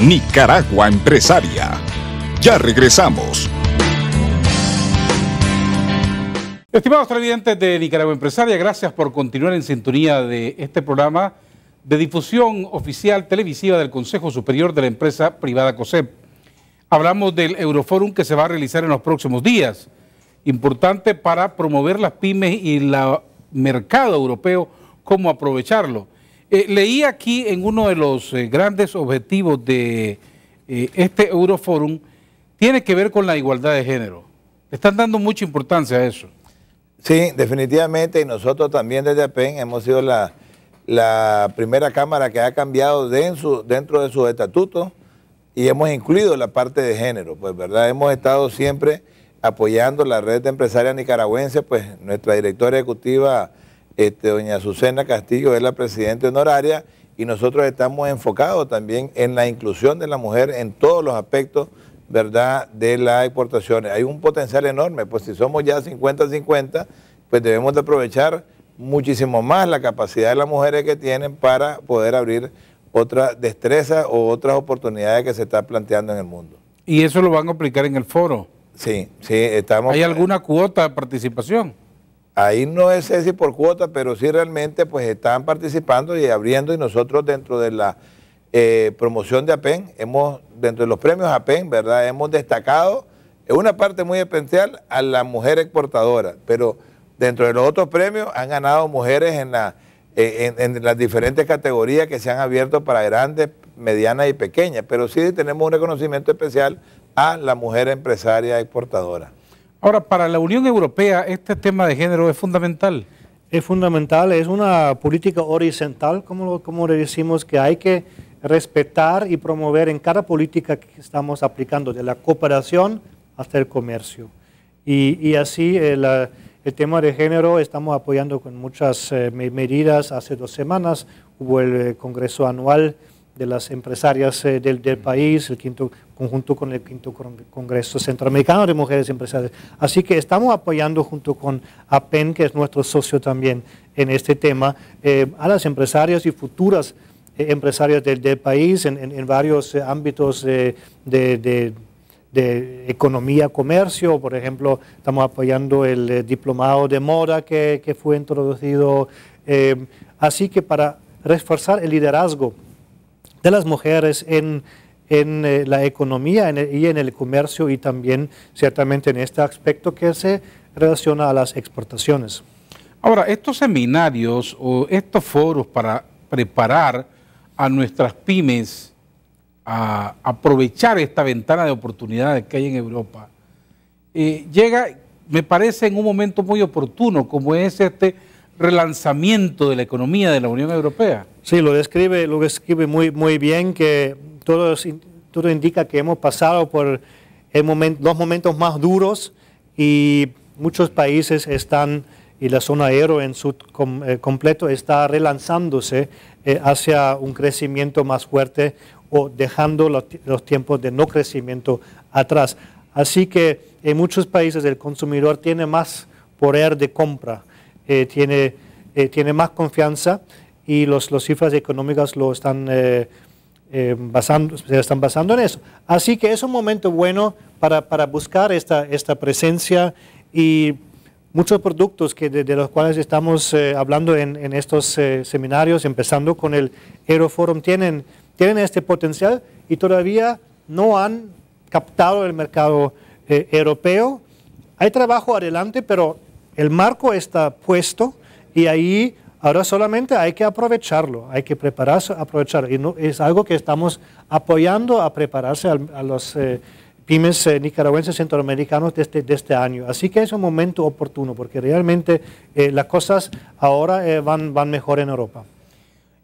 Nicaragua Empresaria. Ya regresamos. Estimados televidentes de Nicaragua Empresaria, gracias por continuar en sintonía de este programa de difusión oficial televisiva del Consejo Superior de la Empresa Privada COSEP. Hablamos del Euroforum que se va a realizar en los próximos días, importante para promover las pymes y el mercado europeo, cómo aprovecharlo. Eh, leí aquí en uno de los eh, grandes objetivos de eh, este Euroforum, tiene que ver con la igualdad de género. están dando mucha importancia a eso. Sí, definitivamente, y nosotros también desde APEN hemos sido la, primera Cámara que ha cambiado dentro de sus estatutos y hemos incluido la parte de género, pues verdad, hemos estado siempre apoyando la red de empresarias nicaragüenses, pues nuestra directora ejecutiva este, doña Azucena Castillo es la presidenta honoraria y nosotros estamos enfocados también en la inclusión de la mujer en todos los aspectos ¿verdad? de las exportaciones. Hay un potencial enorme, pues si somos ya 50-50, pues debemos de aprovechar muchísimo más la capacidad de las mujeres que tienen para poder abrir otras destrezas o otras oportunidades que se están planteando en el mundo. ¿Y eso lo van a aplicar en el foro? Sí, sí, estamos... ¿Hay alguna cuota de participación? Ahí no es ese por cuota, pero sí realmente pues están participando y abriendo y nosotros dentro de la eh, promoción de APEN, hemos, dentro de los premios APEN, ¿verdad? Hemos destacado una parte muy especial a la mujer exportadora, pero dentro de los otros premios han ganado mujeres eh, en, en las diferentes categorías que se han abierto para grandes, medianas y pequeñas, pero sí tenemos un reconocimiento especial a la mujer empresaria exportadora. Ahora, para la Unión Europea, ¿este tema de género es fundamental? Es fundamental, es una política horizontal, como, como le decimos, que hay que respetar y promover en cada política que estamos aplicando, de la cooperación hasta el comercio. Y, así eh, el, tema de género estamos apoyando con muchas eh, medidas. Hace dos semanas hubo el eh, Congreso Anual de las empresarias eh, del, mm. país, el quinto conjunto con el quinto Congreso Centroamericano de Mujeres Empresarias. Así que estamos apoyando junto con APEN, que es nuestro socio también en este tema, eh, a las empresarias y futuras eh, empresarias del, país en, varios ámbitos de, economía, comercio. Por ejemplo, estamos apoyando el diplomado de moda que fue introducido. así que para reforzar el liderazgo de las mujeres en, eh, la economía y en el comercio y también ciertamente en este aspecto que se relaciona a las exportaciones. Ahora, estos seminarios o estos foros para preparar a nuestras pymes a aprovechar esta ventana de oportunidades que hay en Europa, eh, llega, me parece, en un momento muy oportuno como es este relanzamiento de la economía de la Unión Europea. Sí, lo describe, lo describe muy, muy bien, que todo, todo indica que hemos pasado por los momentos más duros y muchos países están, y la zona euro en su eh, completo está relanzándose eh, hacia un crecimiento más fuerte o dejando los, tiempos de no crecimiento atrás. Así que en muchos países el consumidor tiene más poder de compra, eh, tiene, tiene más confianza y las los cifras económicas lo están, eh, eh, basando, se están basando en eso. Así que es un momento bueno para, buscar esta, esta presencia y muchos productos que de, los cuales estamos eh, hablando en, en estos seminarios, empezando con el Aeroforum, tienen, tienen este potencial y todavía no han captado el mercado europeo. Hay trabajo adelante, pero el marco está puesto y ahí Ahora solamente hay que aprovecharlo, hay que prepararse, aprovecharlo. Y es algo que estamos apoyando a prepararse a, los eh, pymes eh, nicaragüenses centroamericanos este, de este, año. Así que es un momento oportuno, porque realmente eh, las cosas ahora van, van mejor en Europa.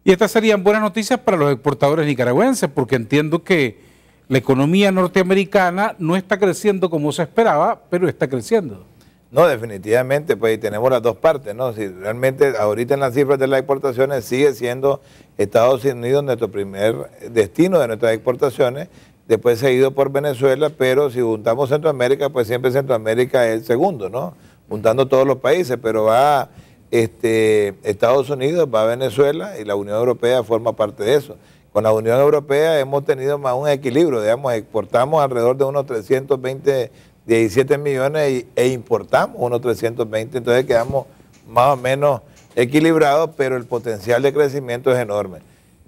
Y estas serían buenas noticias para los exportadores nicaragüenses, porque entiendo que la economía norteamericana no está creciendo como se esperaba, pero está creciendo. No, definitivamente, pues tenemos las dos partes, ¿no? Si realmente ahorita en las cifras de las exportaciones sigue siendo Estados Unidos nuestro primer destino de nuestras exportaciones, después ha ido por Venezuela, pero si juntamos Centroamérica, pues siempre Centroamérica es el segundo, ¿no? Juntando todos los países, pero va este, Estados Unidos, va Venezuela y la Unión Europea forma parte de eso. Con la Unión Europea hemos tenido más un equilibrio, digamos, exportamos alrededor de unos 320 17 millones e importamos unos 320, entonces quedamos más o menos equilibrados, pero el potencial de crecimiento es enorme.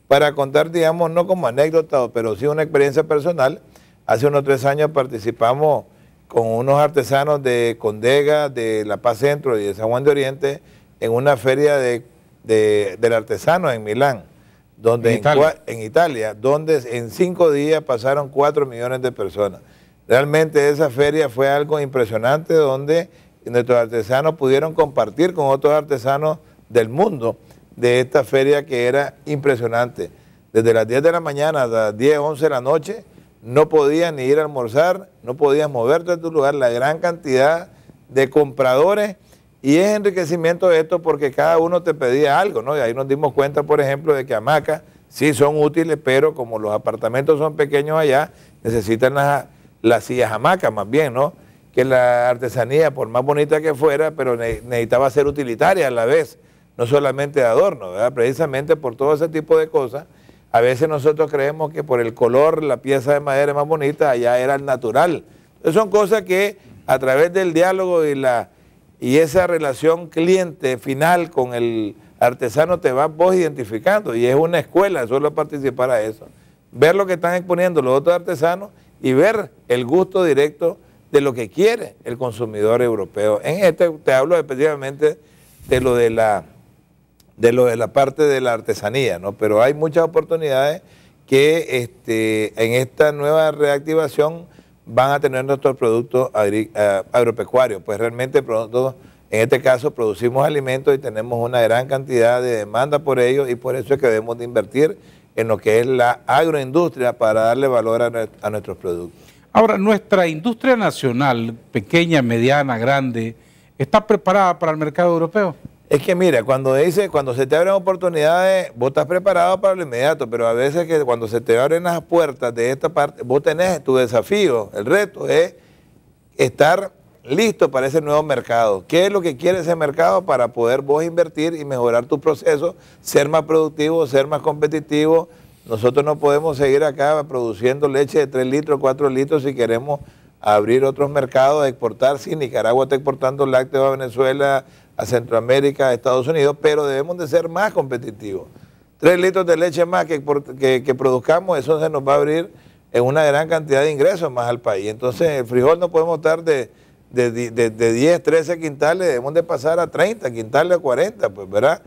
Para contar, digamos, no como anécdota, pero sí una experiencia personal, hace unos tres años participamos con unos artesanos de Condega, de La Paz Centro y de San Juan de Oriente en una feria de, del artesano en Milán, donde en Italia, donde en cinco días pasaron cuatro millones de personas. Realmente esa feria fue algo impresionante donde nuestros artesanos pudieron compartir con otros artesanos del mundo de esta feria que era impresionante. Desde las 10 de la mañana hasta las 10, 11 de la noche, no podías ni ir a almorzar, no podías moverte de tu lugar, la gran cantidad de compradores y es enriquecimiento de esto porque cada uno te pedía algo, ¿no? Y ahí nos dimos cuenta, por ejemplo, de que hamacas sí son útiles, pero como los apartamentos son pequeños allá, necesitan las la silla jamaca más bien, ¿no? Que la artesanía, por más bonita que fuera, pero necesitaba ser utilitaria a la vez, no solamente de adorno, ¿verdad? Precisamente por todo ese tipo de cosas, a veces nosotros creemos que por el color la pieza de madera más bonita, allá era el natural. Entonces son cosas que a través del diálogo y, la, y esa relación cliente final con el artesano te vas vos identificando y es una escuela solo participar a eso. Ver lo que están exponiendo los otros artesanos y ver el gusto directo de lo que quiere el consumidor europeo. En este te hablo específicamente de lo de la, de lo de la parte de la artesanía, Pero hay muchas oportunidades que este, en esta nueva reactivación van a tener nuestros productos eh, agropecuarios, pues realmente en este caso producimos alimentos y tenemos una gran cantidad de demanda por ellos y por eso es que debemos de invertir en lo que es la agroindustria para darle valor a, nuestros productos. Ahora, nuestra industria nacional, pequeña, mediana, grande, ¿está preparada para el mercado europeo? Es que mira, cuando dice, cuando se te abren oportunidades, vos estás preparado para lo inmediato, pero a veces que cuando se te abren las puertas de esta parte, vos tenés tu desafío, el reto es estar listo para ese nuevo mercado. ¿Qué es lo que quiere ese mercado para poder vos invertir y mejorar tu proceso, ser más productivo, ser más competitivo? Nosotros no podemos seguir acá produciendo leche de 3 litros, 4 litros si queremos abrir otros mercados, exportar. si Nicaragua está exportando lácteos a Venezuela, a Centroamérica, a Estados Unidos, pero debemos de ser más competitivos. 3 litros de leche más que, que produzcamos, eso se nos va a abrir en una gran cantidad de ingresos más al país. Entonces, el frijol no podemos estar de de, 10, 13 quintales debemos de pasar a 30 quintales, a 40, pues ¿verdad?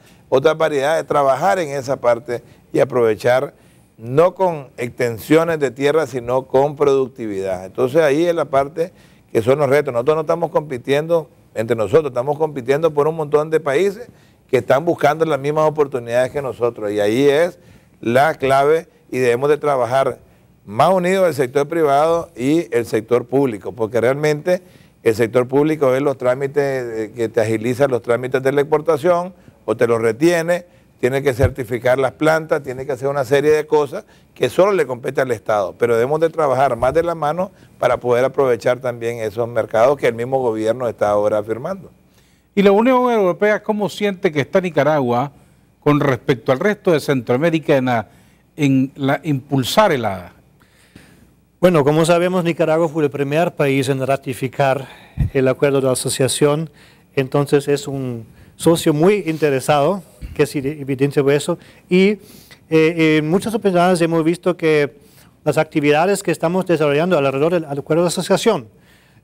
variedad de trabajar en esa parte y aprovechar no con extensiones de tierra, sino con productividad. Entonces ahí es la parte que son los retos. Nosotros no estamos compitiendo entre nosotros, estamos compitiendo por un montón de países que están buscando las mismas oportunidades que nosotros. Y ahí es la clave y debemos de trabajar más unidos el sector privado y el sector público, porque realmente el sector público es los trámites eh, que te agiliza los trámites de la exportación o te los retiene, tiene que certificar las plantas, tiene que hacer una serie de cosas que solo le compete al Estado, pero debemos de trabajar más de la mano para poder aprovechar también esos mercados que el mismo gobierno está ahora afirmando. ¿Y la Unión Europea cómo siente que está Nicaragua con respecto al resto de Centroamérica en, la, impulsar el bueno, como sabemos, Nicaragua fue el primer país en ratificar el acuerdo de asociación, entonces es un socio muy interesado, que es evidencia de eso, y eh, en muchas oportunidades hemos visto que las actividades que estamos desarrollando alrededor del acuerdo de asociación,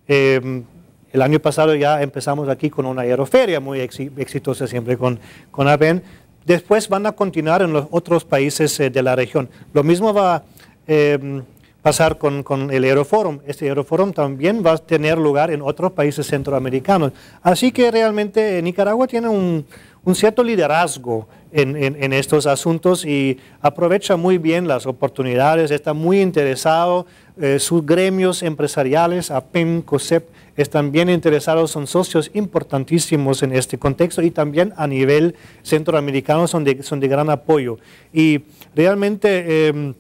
em, el año pasado ya empezamos aquí con una aeroferia muy exitosa siempre con, con ABEN. Después van a continuar en los otros países eh, de la región. Lo mismo va em, pasar con, con, el Aeroforum. Este Aeroforum también va a tener lugar en otros países centroamericanos. Así que realmente eh, Nicaragua tiene un, un cierto liderazgo en, en, estos asuntos y aprovecha muy bien las oportunidades, está muy interesado, eh, sus gremios empresariales, APEM, COSEP, están bien interesados, son socios importantísimos en este contexto y también a nivel centroamericano son de, son de gran apoyo. Y realmente... Em,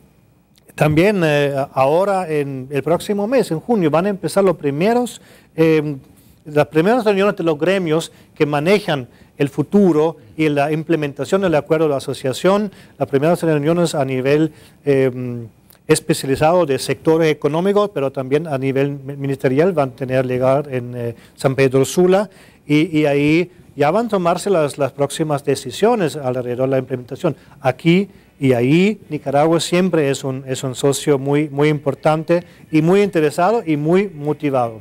también eh, ahora, en el próximo mes, en junio, van a empezar los primeros, em, las primeras reuniones de los gremios que manejan el futuro y la implementación del acuerdo de la asociación, las primeras reuniones a nivel em, especializado de sectores económicos, pero también a nivel ministerial van a tener lugar en eh, San Pedro Sula y, ahí ya van a tomarse las, las próximas decisiones alrededor de la implementación. Aquí y ahí Nicaragua siempre es un, es un socio muy, muy importante y muy interesado y muy motivado.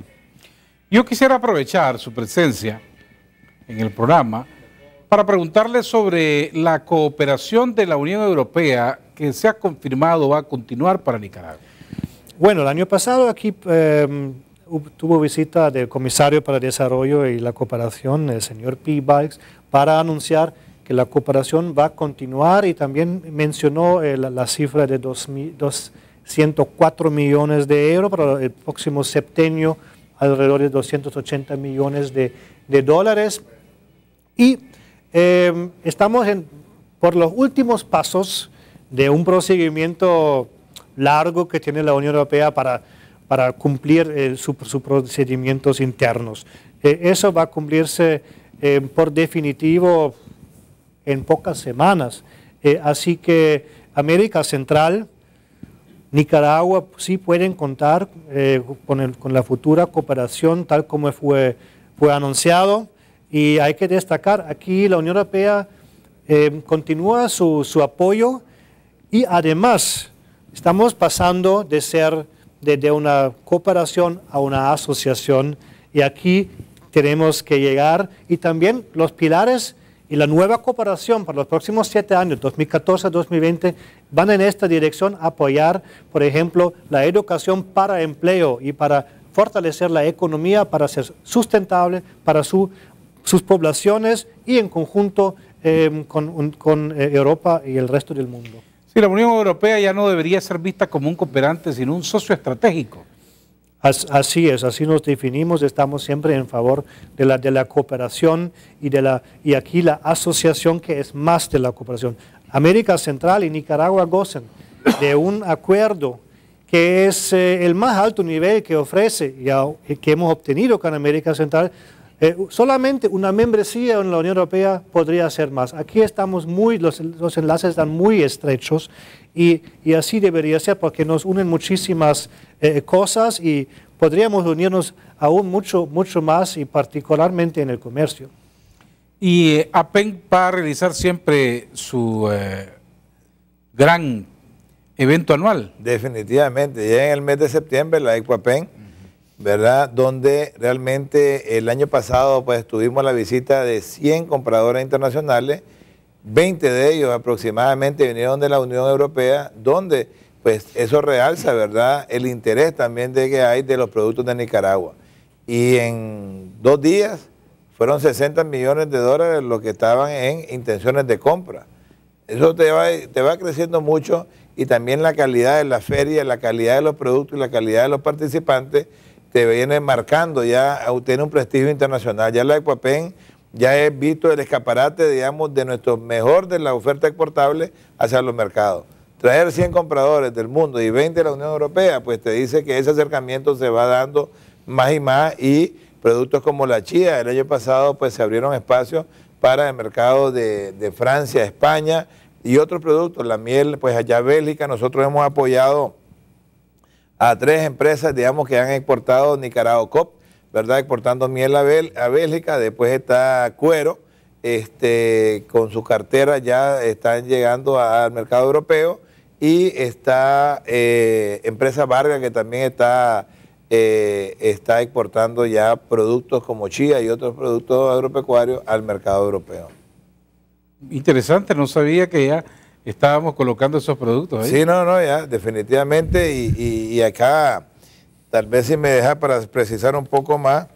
Yo quisiera aprovechar su presencia en el programa para preguntarle sobre la cooperación de la Unión Europea que se ha confirmado va a continuar para Nicaragua. Bueno, el año pasado aquí em, tuvo visita del comisario para el desarrollo y la cooperación, el señor P. Bikes, para anunciar que la cooperación va a continuar y también mencionó eh, la, cifra de 204 millones de euros para el próximo septenio, alrededor de 280 millones de, de dólares. Y eh, estamos en, por los últimos pasos de un procedimiento largo que tiene la Unión Europea para, para cumplir eh, sus procedimientos internos. eso va a cumplirse por definitivo en pocas semanas. Eh, así que América Central, Nicaragua pues, sí pueden contar eh, con, la futura cooperación tal como fue, fue anunciado. Y hay que destacar, aquí la Unión Europea eh, continúa su, apoyo y además estamos pasando de ser de, de, una cooperación a una asociación y aquí tenemos que llegar y también los pilares y la nueva cooperación para los próximos siete años, 2014-2020, van en esta dirección a apoyar, por ejemplo, la educación para empleo y para fortalecer la economía, para ser sustentable para sus poblaciones y en conjunto em, con, eh, Europa y el resto del mundo. Sí, la Unión Europea ya no debería ser vista como un cooperante, sino un socio estratégico. Así es, así nos definimos, estamos siempre en favor de la, de la cooperación y, de la, y aquí la asociación que es más de la cooperación. América Central y Nicaragua gozan de un acuerdo que es eh, el más alto nivel que ofrece y que hemos obtenido con América Central eh, solamente una membresía en la Unión Europea podría ser más. Aquí estamos muy, los, enlaces están muy estrechos y, así debería ser porque nos unen muchísimas eh, cosas y podríamos unirnos aún mucho, mucho más y particularmente en el comercio. Y eh, APEN va a realizar siempre su gran evento anual. Definitivamente, ya en el mes de septiembre la ECUAPEN ¿verdad? Donde realmente el año pasado pues tuvimos la visita de 100 compradores internacionales, 20 de ellos aproximadamente vinieron de la Unión Europea, donde pues eso realza, ¿verdad? El interés también de que hay de los productos de Nicaragua. Y en dos días fueron 60 millones de dólares lo que estaban en intenciones de compra. Eso te va, te va creciendo mucho y también la calidad de la feria, la calidad de los productos y la calidad de los participantes te viene marcando, ya tiene un prestigio internacional. Ya la Ecuapen ya he visto el escaparate, digamos, de nuestro mejor de la oferta exportable hacia los mercados. Traer 100 compradores del mundo y 20 de la Unión Europea, pues te dice que ese acercamiento se va dando más y más y productos como la chía, el año pasado pues se abrieron espacios para el mercado de Francia, España y otros productos, la miel, pues allá Bélgica, nosotros hemos apoyado a tres empresas, digamos, que han exportado Nicaragua Cop, ¿verdad? Exportando miel a, a Bélgica, después está Cuero, este, con su cartera ya están llegando al mercado europeo y está eh, Empresa Vargas que también está, eh, está exportando ya productos como chía y otros productos agropecuarios al mercado europeo. Interesante, no sabía que ya estábamos colocando esos productos ahí. Sí, no, no, ya, definitivamente. Y, acá, tal vez si me deja para precisar un poco más,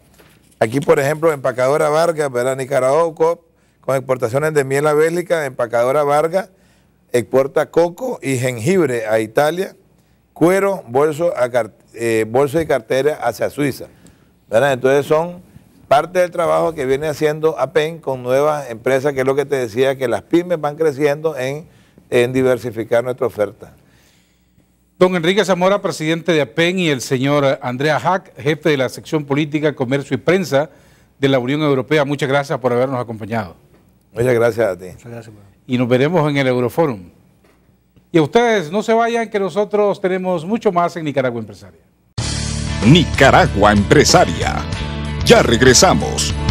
aquí, por ejemplo, empacadora Vargas, ¿verdad? Nicaragua, con exportaciones de miel abélica, empacadora Vargas exporta coco y jengibre a Italia, cuero, bolso, a eh, y cartera hacia Suiza. ¿verdad? Entonces son parte del trabajo que viene haciendo APEN con nuevas empresas, que es lo que te decía, que las pymes van creciendo en en diversificar nuestra oferta. Don Enrique Zamora, presidente de APEN, y el señor Andrea Hack, jefe de la sección política, comercio y prensa de la Unión Europea, muchas gracias por habernos acompañado. Muchas gracias a ti. Y nos veremos en el Euroforum. Y a ustedes no se vayan, que nosotros tenemos mucho más en Nicaragua Empresaria. Nicaragua Empresaria. Ya regresamos.